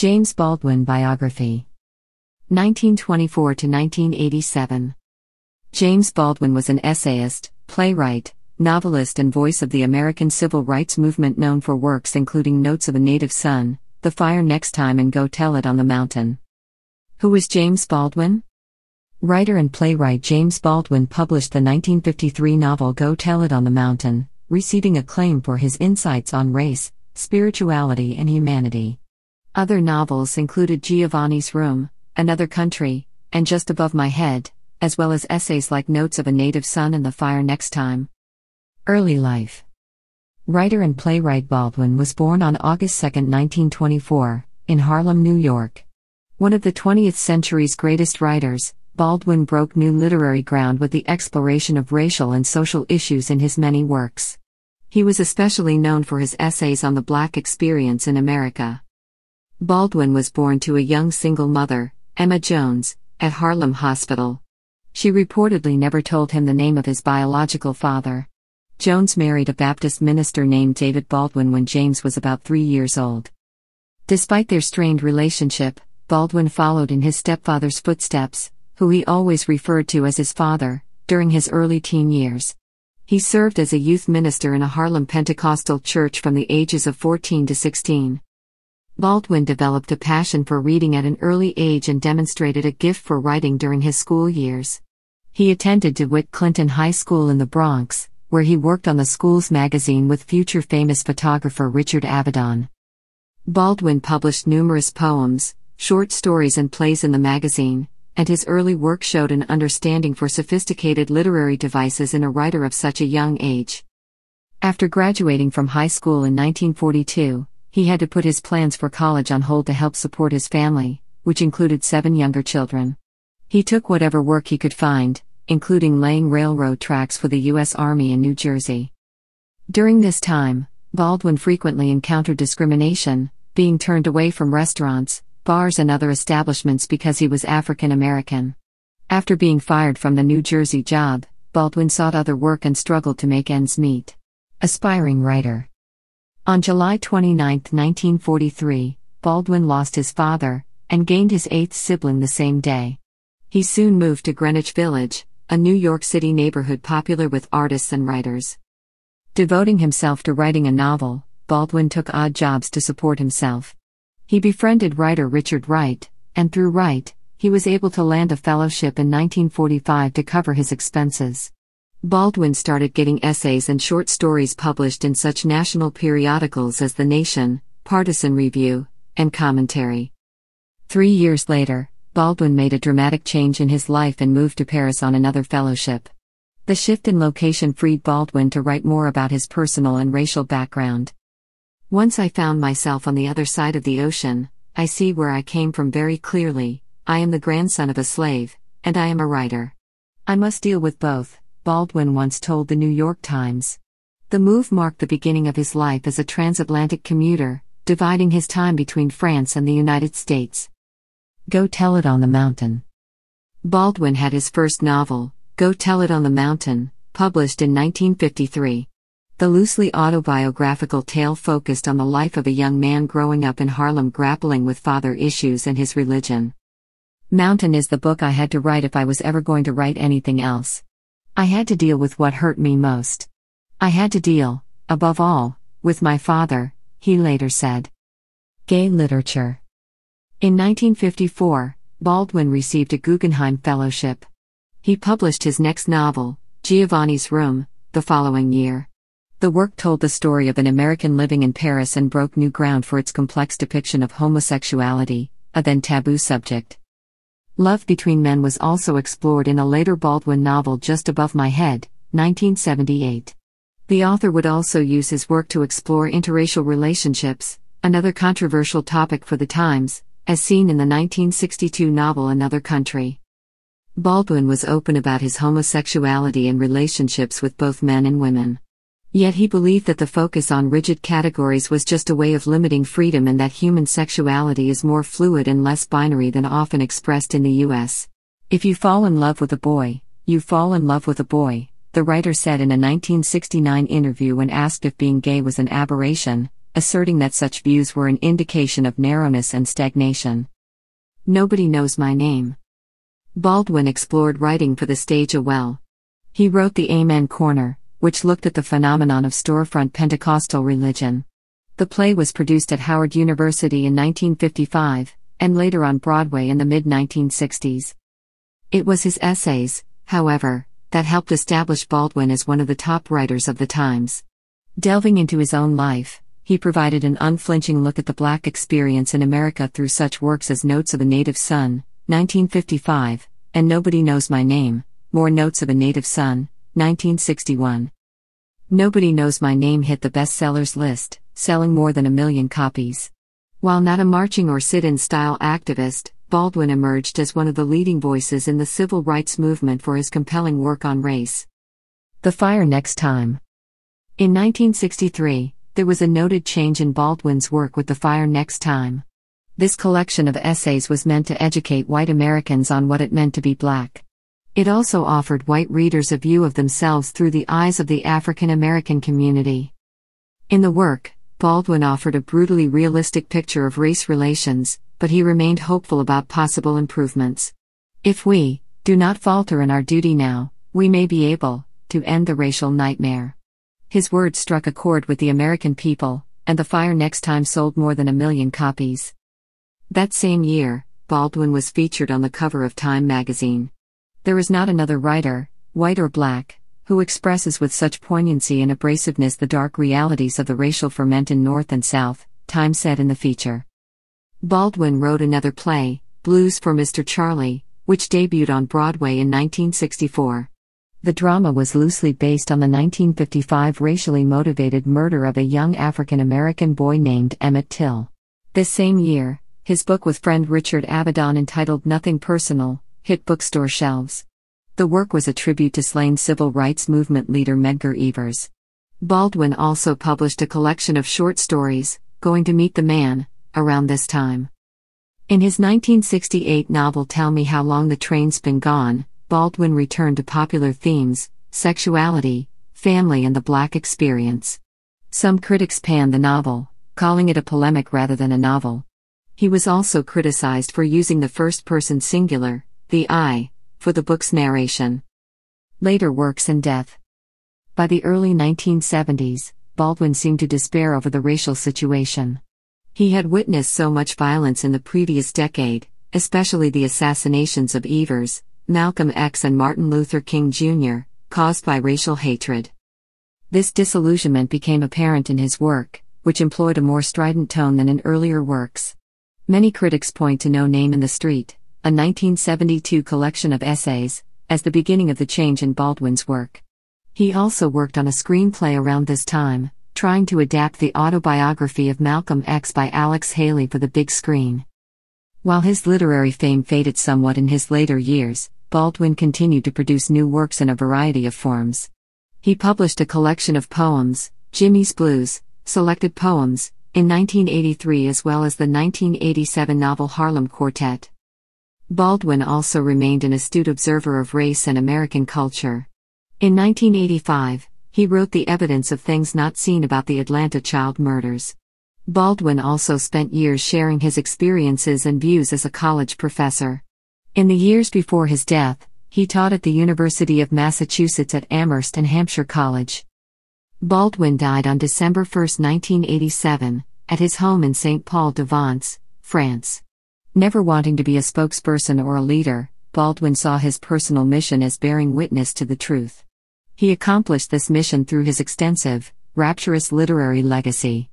James Baldwin Biography 1924 to 1987 James Baldwin was an essayist, playwright, novelist, and voice of the American civil rights movement known for works including Notes of a Native Son, The Fire Next Time, and Go Tell It on the Mountain. Who was James Baldwin? Writer and playwright James Baldwin published the 1953 novel Go Tell It on the Mountain, receiving acclaim for his insights on race, spirituality, and humanity. Other novels included Giovanni's Room, Another Country, and Just Above My Head, as well as essays like Notes of a Native Son and The Fire Next Time. Early Life Writer and playwright Baldwin was born on August 2, 1924, in Harlem, New York. One of the 20th century's greatest writers, Baldwin broke new literary ground with the exploration of racial and social issues in his many works. He was especially known for his essays on the black experience in America. Baldwin was born to a young single mother, Emma Jones, at Harlem Hospital. She reportedly never told him the name of his biological father. Jones married a Baptist minister named David Baldwin when James was about three years old. Despite their strained relationship, Baldwin followed in his stepfather's footsteps, who he always referred to as his father, during his early teen years. He served as a youth minister in a Harlem Pentecostal church from the ages of 14 to 16. Baldwin developed a passion for reading at an early age and demonstrated a gift for writing during his school years. He attended DeWitt Clinton High School in the Bronx, where he worked on the school's magazine with future famous photographer Richard Avedon. Baldwin published numerous poems, short stories, and plays in the magazine, and his early work showed an understanding for sophisticated literary devices in a writer of such a young age. After graduating from high school in 1942, he had to put his plans for college on hold to help support his family, which included seven younger children. He took whatever work he could find, including laying railroad tracks for the U.S. Army in New Jersey. During this time, Baldwin frequently encountered discrimination, being turned away from restaurants, bars, and other establishments because he was African American. After being fired from the New Jersey job, Baldwin sought other work and struggled to make ends meet. Aspiring writer on July 29, 1943, Baldwin lost his father and gained his eighth sibling the same day. He soon moved to Greenwich Village, a New York City neighborhood popular with artists and writers. Devoting himself to writing a novel, Baldwin took odd jobs to support himself. He befriended writer Richard Wright, and through Wright, he was able to land a fellowship in 1945 to cover his expenses. Baldwin started getting essays and short stories published in such national periodicals as The Nation, Partisan Review, and Commentary. Three years later, Baldwin made a dramatic change in his life and moved to Paris on another fellowship. The shift in location freed Baldwin to write more about his personal and racial background. Once I found myself on the other side of the ocean, I see where I came from very clearly. I am the grandson of a slave, and I am a writer. I must deal with both, Baldwin once told the New York Times. The move marked the beginning of his life as a transatlantic commuter, dividing his time between France and the United States. Go Tell It on the Mountain. Baldwin had his first novel, Go Tell It on the Mountain, published in 1953. The loosely autobiographical tale focused on the life of a young man growing up in Harlem grappling with father issues and his religion. Mountain is the book I had to write if I was ever going to write anything else. I had to deal with what hurt me most. I had to deal, above all, with my father, he later said. Gay Literature In 1954, Baldwin received a Guggenheim Fellowship. He published his next novel, Giovanni's Room, the following year. The work told the story of an American living in Paris and broke new ground for its complex depiction of homosexuality, a then taboo subject. Love between men was also explored in a later Baldwin novel Just Above My Head, 1978. The author would also use his work to explore interracial relationships, another controversial topic for the times, as seen in the 1962 novel Another Country. Baldwin was open about his homosexuality and relationships with both men and women. Yet he believed that the focus on rigid categories was just a way of limiting freedom and that human sexuality is more fluid and less binary than often expressed in the US. If you fall in love with a boy, you fall in love with a boy, the writer said in a 1969 interview when asked if being gay was an aberration, asserting that such views were an indication of narrowness and stagnation. Nobody knows my name. Baldwin explored writing for the stage a well. He wrote The Amen Corner, which looked at the phenomenon of storefront Pentecostal religion. The play was produced at Howard University in 1955, and later on Broadway in the mid 1960s. It was his essays, however, that helped establish Baldwin as one of the top writers of the times. Delving into his own life, he provided an unflinching look at the black experience in America through such works as Notes of a Native Son, 1955, and Nobody Knows My Name, More Notes of a Native Son, 1961. Nobody Knows My Name hit the bestsellers list, selling more than a million copies. While not a marching or sit in style activist, Baldwin emerged as one of the leading voices in the civil rights movement for his compelling work on race. The Fire Next Time. In 1963, there was a noted change in Baldwin's work with The Fire Next Time. This collection of essays was meant to educate white Americans on what it meant to be black. It also offered white readers a view of themselves through the eyes of the African American community. In the work, Baldwin offered a brutally realistic picture of race relations, but he remained hopeful about possible improvements. If we do not falter in our duty now, we may be able to end the racial nightmare. His words struck a chord with the American people, and The Fire Next Time sold more than a million copies. That same year, Baldwin was featured on the cover of Time magazine. There is not another writer, white or black, who expresses with such poignancy and abrasiveness the dark realities of the racial ferment in North and South, time said in the feature. Baldwin wrote another play, Blues for Mr. Charlie, which debuted on Broadway in 1964. The drama was loosely based on the 1955 racially motivated murder of a young African American boy named Emmett Till. This same year, his book with friend Richard Avedon entitled Nothing Personal hit bookstore shelves. The work was a tribute to slain civil rights movement leader Medgar Evers. Baldwin also published a collection of short stories, Going to Meet the Man, around this time. In his 1968 novel Tell Me How Long the Train's Been Gone, Baldwin returned to popular themes sexuality, family, and the black experience. Some critics panned the novel, calling it a polemic rather than a novel. He was also criticized for using the first person singular, the eye, for the book's narration. Later works and death. By the early 1970s, Baldwin seemed to despair over the racial situation. He had witnessed so much violence in the previous decade, especially the assassinations of Evers, Malcolm X, and Martin Luther King Jr., caused by racial hatred. This disillusionment became apparent in his work, which employed a more strident tone than in earlier works. Many critics point to No Name in the Street, a 1972 collection of essays, as the beginning of the change in Baldwin's work. He also worked on a screenplay around this time, trying to adapt the autobiography of Malcolm X by Alex Haley for the big screen. While his literary fame faded somewhat in his later years, Baldwin continued to produce new works in a variety of forms. He published a collection of poems, Jimmy's Blues, Selected Poems, in 1983 as well as the 1987 novel Harlem Quartet. Baldwin also remained an astute observer of race and American culture. In 1985, he wrote The Evidence of Things Not Seen about the Atlanta child murders. Baldwin also spent years sharing his experiences and views as a college professor. In the years before his death, he taught at the University of Massachusetts at Amherst and Hampshire College. Baldwin died on December 1, 1987, at his home in St. Paul de Vence, France. Never wanting to be a spokesperson or a leader, Baldwin saw his personal mission as bearing witness to the truth. He accomplished this mission through his extensive, rapturous literary legacy.